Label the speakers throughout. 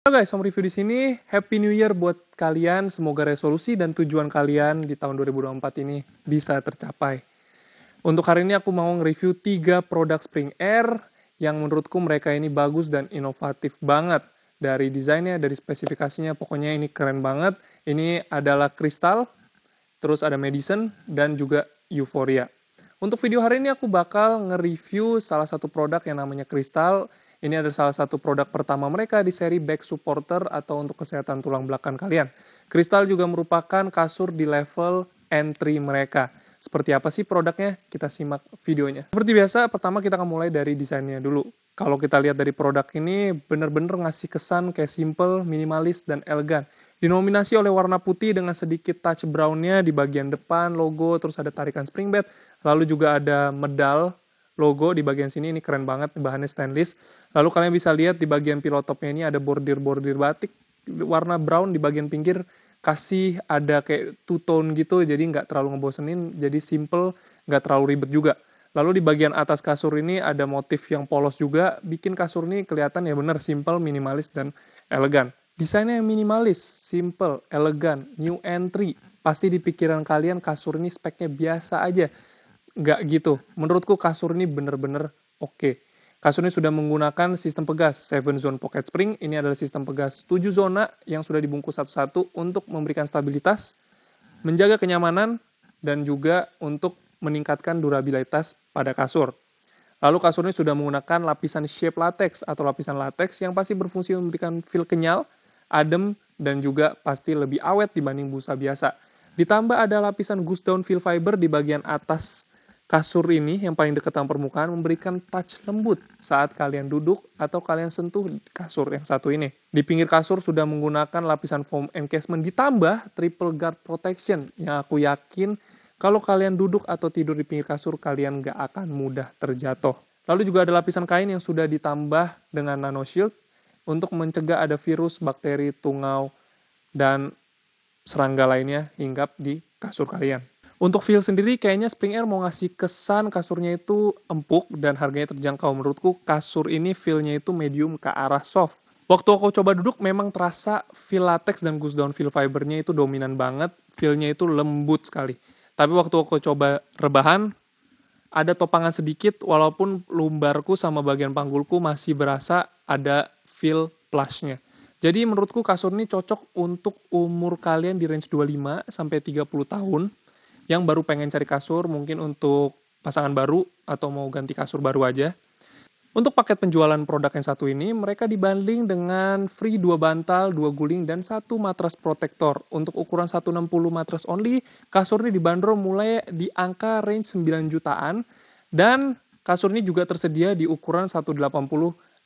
Speaker 1: Halo guys, Om Review di sini. Happy New Year buat kalian. Semoga resolusi dan tujuan kalian di tahun 2024 ini bisa tercapai. Untuk hari ini aku mau nge-review 3 produk Spring Air yang menurutku mereka ini bagus dan inovatif banget. Dari desainnya, dari spesifikasinya, pokoknya ini keren banget. Ini adalah kristal, terus ada medicine, dan juga euphoria. Untuk video hari ini aku bakal nge-review salah satu produk yang namanya kristal ini adalah salah satu produk pertama mereka di seri back supporter atau untuk kesehatan tulang belakang kalian. Kristal juga merupakan kasur di level entry mereka. Seperti apa sih produknya? Kita simak videonya. Seperti biasa, pertama kita akan mulai dari desainnya dulu. Kalau kita lihat dari produk ini, benar-benar ngasih kesan kayak simple, minimalis, dan elegan. Dinominasi oleh warna putih dengan sedikit touch brownnya di bagian depan, logo, terus ada tarikan spring bed, lalu juga ada medal logo di bagian sini ini keren banget bahannya stainless. Lalu kalian bisa lihat di bagian pilotopnya ini ada bordir-bordir batik warna brown di bagian pinggir kasih ada kayak two tone gitu jadi nggak terlalu ngebosenin jadi simple nggak terlalu ribet juga lalu di bagian atas kasur ini ada motif yang polos juga bikin kasur ini kelihatan ya bener simple minimalis dan elegan desainnya yang minimalis simple elegan new entry pasti di pikiran kalian kasur ini speknya biasa aja nggak gitu. Menurutku kasur ini bener-bener oke. Okay. Kasur ini sudah menggunakan sistem pegas 7 zone pocket spring. Ini adalah sistem pegas 7 zona yang sudah dibungkus satu-satu untuk memberikan stabilitas, menjaga kenyamanan, dan juga untuk meningkatkan durabilitas pada kasur. Lalu kasur ini sudah menggunakan lapisan shape latex atau lapisan latex yang pasti berfungsi memberikan feel kenyal, adem, dan juga pasti lebih awet dibanding busa biasa. Ditambah ada lapisan goose down fill fiber di bagian atas Kasur ini yang paling dekat dengan permukaan memberikan touch lembut saat kalian duduk atau kalian sentuh kasur yang satu ini. Di pinggir kasur sudah menggunakan lapisan foam encasement ditambah triple guard protection yang aku yakin kalau kalian duduk atau tidur di pinggir kasur kalian gak akan mudah terjatuh. Lalu juga ada lapisan kain yang sudah ditambah dengan nano shield untuk mencegah ada virus, bakteri, tungau, dan serangga lainnya hinggap di kasur kalian. Untuk feel sendiri kayaknya Spring Air mau ngasih kesan kasurnya itu empuk dan harganya terjangkau. Menurutku kasur ini feel itu medium ke arah soft. Waktu aku coba duduk memang terasa feel latex dan goose down feel fibernya itu dominan banget, feel itu lembut sekali. Tapi waktu aku coba rebahan, ada topangan sedikit walaupun lumbarku sama bagian panggulku masih berasa ada feel plushnya. Jadi menurutku kasur ini cocok untuk umur kalian di range 25 sampai 30 tahun yang baru pengen cari kasur mungkin untuk pasangan baru atau mau ganti kasur baru aja. Untuk paket penjualan produk yang satu ini, mereka dibanding dengan free 2 bantal, 2 guling, dan satu matras protektor. Untuk ukuran 160 matras only, kasur ini dibanderol mulai di angka range 9 jutaan, dan kasur ini juga tersedia di ukuran 180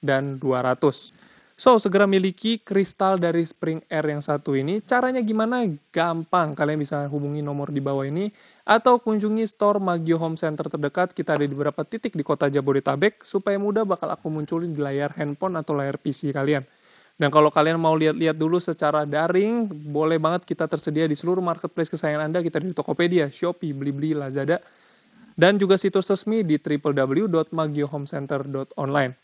Speaker 1: dan 200. So, segera miliki kristal dari Spring Air yang satu ini. Caranya gimana? Gampang. Kalian bisa hubungi nomor di bawah ini atau kunjungi store Magio Home Center terdekat. Kita ada di beberapa titik di kota Jabodetabek. Supaya mudah bakal aku munculin di layar handphone atau layar PC kalian. Dan kalau kalian mau lihat-lihat dulu secara daring, boleh banget kita tersedia di seluruh marketplace kesayangan Anda. Kita di Tokopedia, Shopee, Blibli, Lazada, dan juga situs resmi di www.magiohomecenter.online.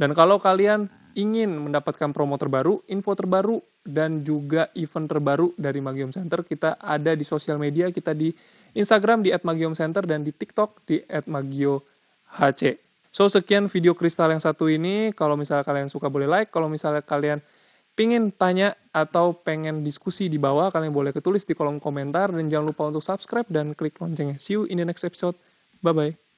Speaker 1: Dan kalau kalian ingin mendapatkan promo terbaru, info terbaru, dan juga event terbaru dari Magium Center, kita ada di sosial media, kita di Instagram di @magiumcenter dan di TikTok di @magiohc. So, sekian video kristal yang satu ini. Kalau misalnya kalian suka boleh like, kalau misalnya kalian pingin tanya atau pengen diskusi di bawah, kalian boleh ketulis di kolom komentar dan jangan lupa untuk subscribe dan klik loncengnya. See you in the next episode. Bye-bye.